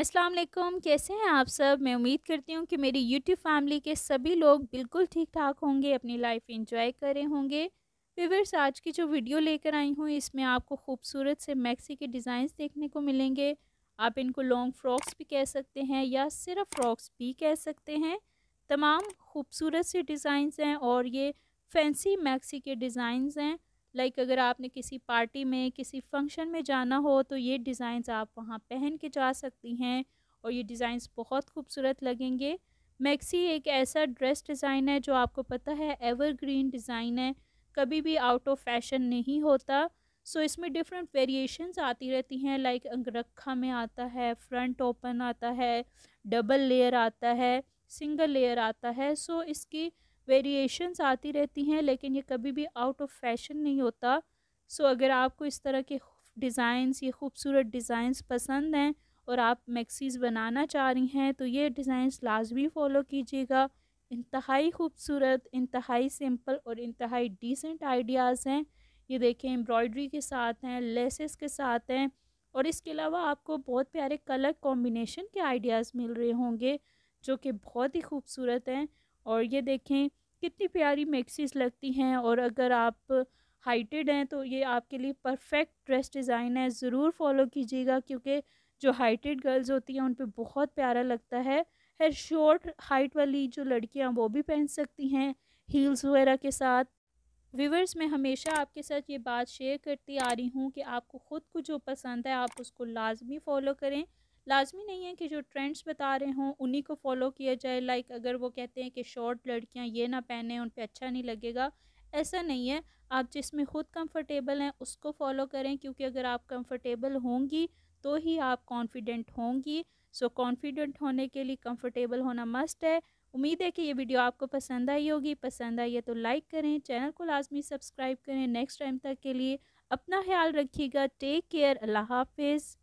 अस्सलाम वालेकुम कैसे हैं आप सब मैं उम्मीद करती हूँ कि मेरी यूट्यूब फैमिली के सभी लोग बिल्कुल ठीक ठाक होंगे अपनी लाइफ इंजॉय कर रहे होंगे व्यूवर्स आज की जो वीडियो लेकर आई हूँ इसमें आपको खूबसूरत से मैक्सी के डिज़ाइंस देखने को मिलेंगे आप इनको लॉन्ग फ्रॉक्स भी कह सकते हैं या सिर्फ फ्रॉक्स भी कह सकते हैं तमाम खूबसूरत से डिज़ाइंस हैं और ये फैंसी मैक्सी के डिज़ाइंस हैं लाइक like अगर आपने किसी पार्टी में किसी फंक्शन में जाना हो तो ये डिज़ाइंस आप वहाँ पहन के जा सकती हैं और ये डिज़ाइंस बहुत खूबसूरत लगेंगे मैक्सी एक ऐसा ड्रेस डिज़ाइन है जो आपको पता है एवरग्रीन डिज़ाइन है कभी भी आउट ऑफ फैशन नहीं होता सो so, इसमें डिफरेंट वेरिएशंस आती रहती हैं लाइक like अंगरखा में आता है फ्रंट ओपन आता है डबल लेयर आता है सिंगल लेयर आता है सो so, इसकी वेरिएशंस आती रहती हैं लेकिन ये कभी भी आउट ऑफ फैशन नहीं होता सो अगर आपको इस तरह के डिज़ाइंस ये खूबसूरत डिज़ाइंस पसंद हैं और आप मैक्सीज़ बनाना चाह रही हैं तो ये डिज़ाइंस लाजमी फ़ॉलो कीजिएगा इंतहाई खूबसूरत इंतहाई सिंपल और इंतहाई डिसेंट आइडियाज़ हैं ये देखें एम्ब्रॉयडरी के साथ हैं लेसेस के साथ हैं और इसके अलावा आपको बहुत प्यारे कलर कॉम्बिनेशन के आइडियाज़ मिल रहे होंगे जो कि बहुत ही खूबसूरत हैं और ये देखें कितनी प्यारी मैक्सीस लगती हैं और अगर आप हाइटेड हैं तो ये आपके लिए परफेक्ट ड्रेस डिज़ाइन है ज़रूर फॉलो कीजिएगा क्योंकि जो हाइटेड गर्ल्स होती हैं उन पर बहुत प्यारा लगता है है शॉर्ट हाइट वाली जो लड़कियां वो भी पहन सकती हैं हील्स वगैरह के साथ व्यूवर्स मैं हमेशा आपके साथ ये बात शेयर करती आ रही हूँ कि आपको ख़ुद को जो पसंद है आप उसको लाजमी फ़ॉलो करें लाजमी नहीं है कि जो ट्रेंड्स बता रहे हों उन्हीं को फॉलो किया जाए लाइक अगर वो कहते हैं कि शॉर्ट लड़कियां ये ना पहने उन पर अच्छा नहीं लगेगा ऐसा नहीं है आप जिसमें ख़ुद कंफर्टेबल हैं उसको फॉलो करें क्योंकि अगर आप कंफर्टेबल होंगी तो ही आप कॉन्फिडेंट होंगी सो कॉन्फिडेंट होने के लिए कंफर्टेबल होना मस्ट है उम्मीद है कि ये वीडियो आपको पसंद आई होगी पसंद आई है तो लाइक करें चैनल को लाजमी सब्सक्राइब करें नेक्स्ट टाइम तक के लिए अपना ख्याल रखिएगा टेक केयर अल्लाह हाफिज़